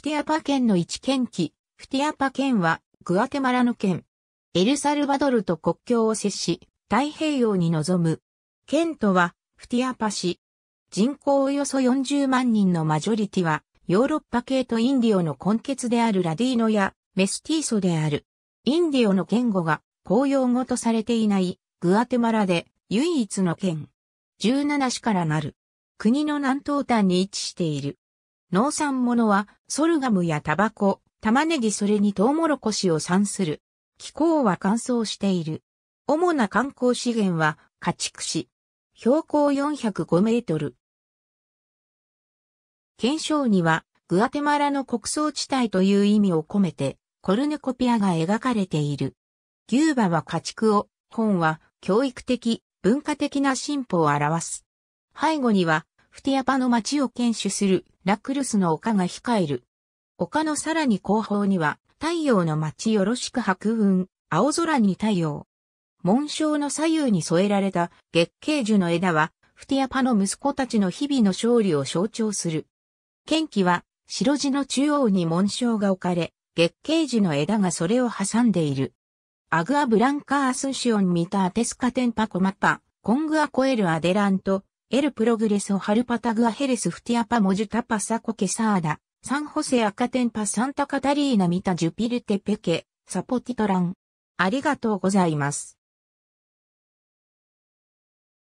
フティアパ県の一県旗、フティアパ県は、グアテマラの県。エルサルバドルと国境を接し、太平洋に臨む。県とは、フティアパ市。人口およそ40万人のマジョリティは、ヨーロッパ系とインディオの根血であるラディーノやメスティーソである。インディオの言語が公用語とされていないグアテマラで唯一の県。17市からなる。国の南東端に位置している。農産物は、ソルガムやタバコ、玉ねぎそれにトウモロコシを産する。気候は乾燥している。主な観光資源は、家畜市。標高405メートル。県章には、グアテマラの穀倉地帯という意味を込めて、コルネコピアが描かれている。牛馬は家畜を、本は教育的、文化的な進歩を表す。背後にはフティアパの町を検守するラクルスの丘が控える。丘のさらに後方には、太陽の町よろしく白雲、青空に太陽。紋章の左右に添えられた月桂樹の枝は、フティアパの息子たちの日々の勝利を象徴する。剣旗は、白地の中央に紋章が置かれ、月桂樹の枝がそれを挟んでいる。アグアブランカーアスシオンミタアテスカテンパコマパ、コングアコエルアデラント、エルプログレソハルパタグアヘレスフティアパモジュタパサコケサーダ、サンホセアカテンパサンタカタリーナミタジュピルテペケ、サポティトラン。ありがとうございます。